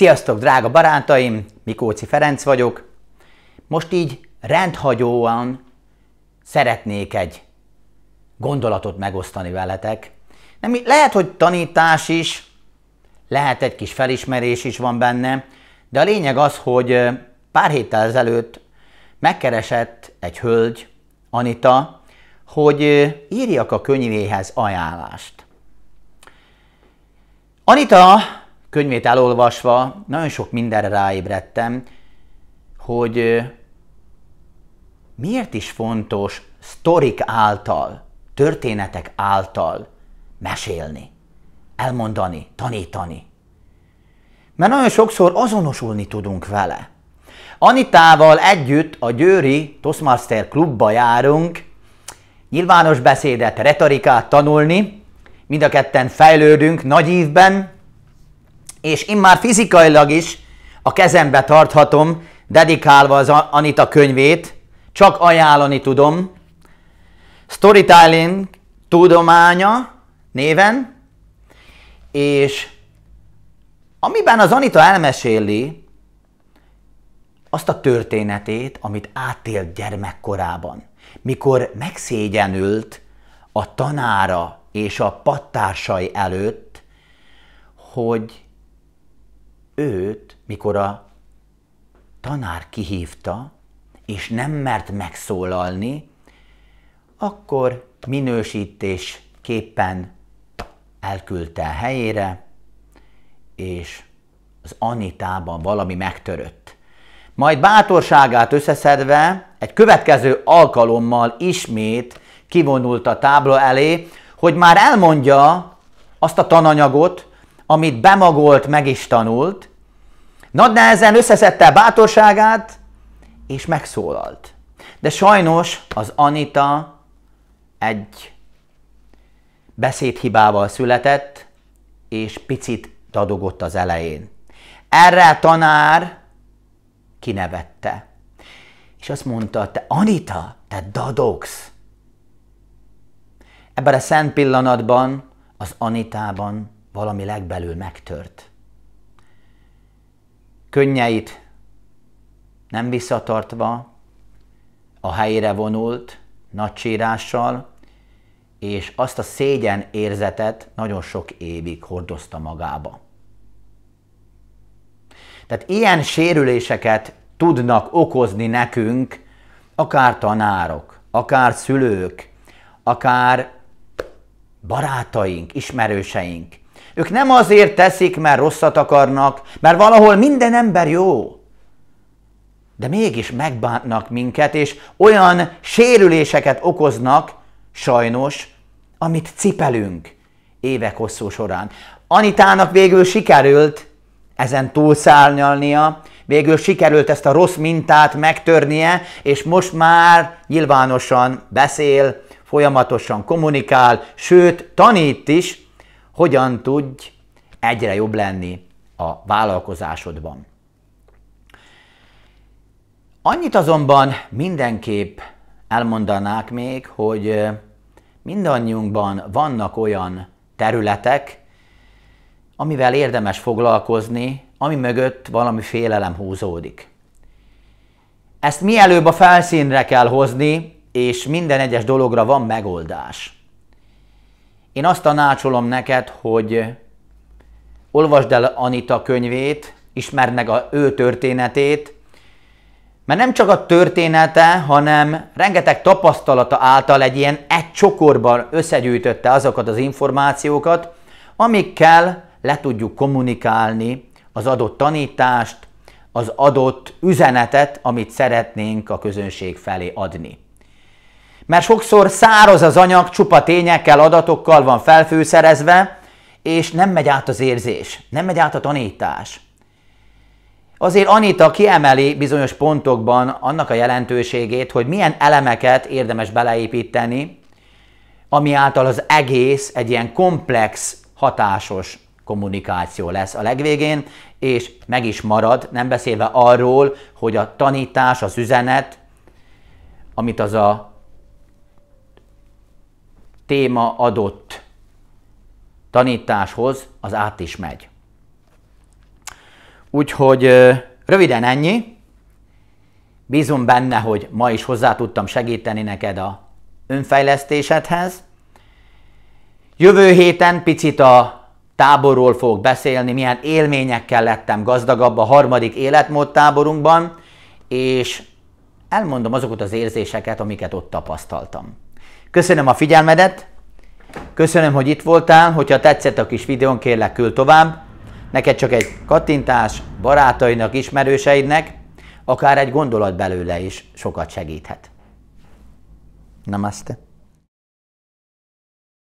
Sziasztok, drága barátaim! Mikóci Ferenc vagyok. Most így rendhagyóan szeretnék egy gondolatot megosztani veletek. Nem, lehet, hogy tanítás is, lehet egy kis felismerés is van benne, de a lényeg az, hogy pár héttel ezelőtt megkeresett egy hölgy, Anita, hogy írjak a könyvéhez ajánlást. Anita könyvét elolvasva nagyon sok mindenre ráébredtem, hogy miért is fontos sztorik által, történetek által mesélni, elmondani, tanítani. Mert nagyon sokszor azonosulni tudunk vele. Anitával együtt a Győri Toastmaster klubba járunk, nyilvános beszédet, retorikát tanulni, mind a ketten fejlődünk nagy ívben, és immár fizikailag is a kezembe tarthatom, dedikálva az Anita könyvét, csak ajánlani tudom. Storytelling tudománya néven, és amiben az Anita elmeséli azt a történetét, amit átélt gyermekkorában, mikor megszégyenült a tanára és a pattársai előtt, hogy őt, mikor a tanár kihívta, és nem mert megszólalni, akkor minősítés képpen elküldte a helyére, és az Anitában valami megtörött. Majd bátorságát összeszedve egy következő alkalommal ismét kivonult a tábla elé, hogy már elmondja azt a tananyagot, amit bemagolt, meg is tanult, nagy nehezen összeszedte bátorságát, és megszólalt. De sajnos az Anita egy beszédhibával született, és picit dadogott az elején. Erre a tanár kinevette. És azt mondta, te Anita, te dadogsz. Ebben a szent pillanatban, az Anitában valami legbelül megtört. Könnyeit nem visszatartva, a helyére vonult, nagy csírással, és azt a szégyen érzetet nagyon sok évig hordozta magába. Tehát ilyen sérüléseket tudnak okozni nekünk akár tanárok, akár szülők, akár barátaink, ismerőseink, ők nem azért teszik, mert rosszat akarnak, mert valahol minden ember jó. De mégis megbántnak minket, és olyan sérüléseket okoznak, sajnos, amit cipelünk évek hosszú során. Anitának végül sikerült ezen túlszárnyalnia, végül sikerült ezt a rossz mintát megtörnie, és most már nyilvánosan beszél, folyamatosan kommunikál, sőt, tanít is, hogyan tudj egyre jobb lenni a vállalkozásodban. Annyit azonban mindenképp elmondanák még, hogy mindannyiunkban vannak olyan területek, amivel érdemes foglalkozni, ami mögött valami félelem húzódik. Ezt mielőbb a felszínre kell hozni, és minden egyes dologra van megoldás. Én azt tanácsolom neked, hogy olvasd el Anita könyvét, ismerd meg a ő történetét, mert nem csak a története, hanem rengeteg tapasztalata által egy ilyen egy csokorban összegyűjtötte azokat az információkat, amikkel le tudjuk kommunikálni az adott tanítást, az adott üzenetet, amit szeretnénk a közönség felé adni mert sokszor száraz az anyag, csupa tényekkel, adatokkal van felfőszerezve, és nem megy át az érzés, nem megy át a tanítás. Azért Anita kiemeli bizonyos pontokban annak a jelentőségét, hogy milyen elemeket érdemes beleépíteni, ami által az egész egy ilyen komplex, hatásos kommunikáció lesz a legvégén, és meg is marad, nem beszélve arról, hogy a tanítás, az üzenet, amit az a téma adott tanításhoz az át is megy. Úgyhogy röviden ennyi. Bízom benne, hogy ma is hozzá tudtam segíteni neked a önfejlesztésedhez. Jövő héten picit a táborról fogok beszélni, milyen élményekkel lettem gazdagabb a harmadik életmód táborunkban, és elmondom azokat az érzéseket, amiket ott tapasztaltam. Köszönöm a figyelmedet, köszönöm, hogy itt voltál, hogyha tetszett a kis videón, kérlek küld tovább. Neked csak egy kattintás, barátainak, ismerőseidnek, akár egy gondolat belőle is sokat segíthet. Namaste.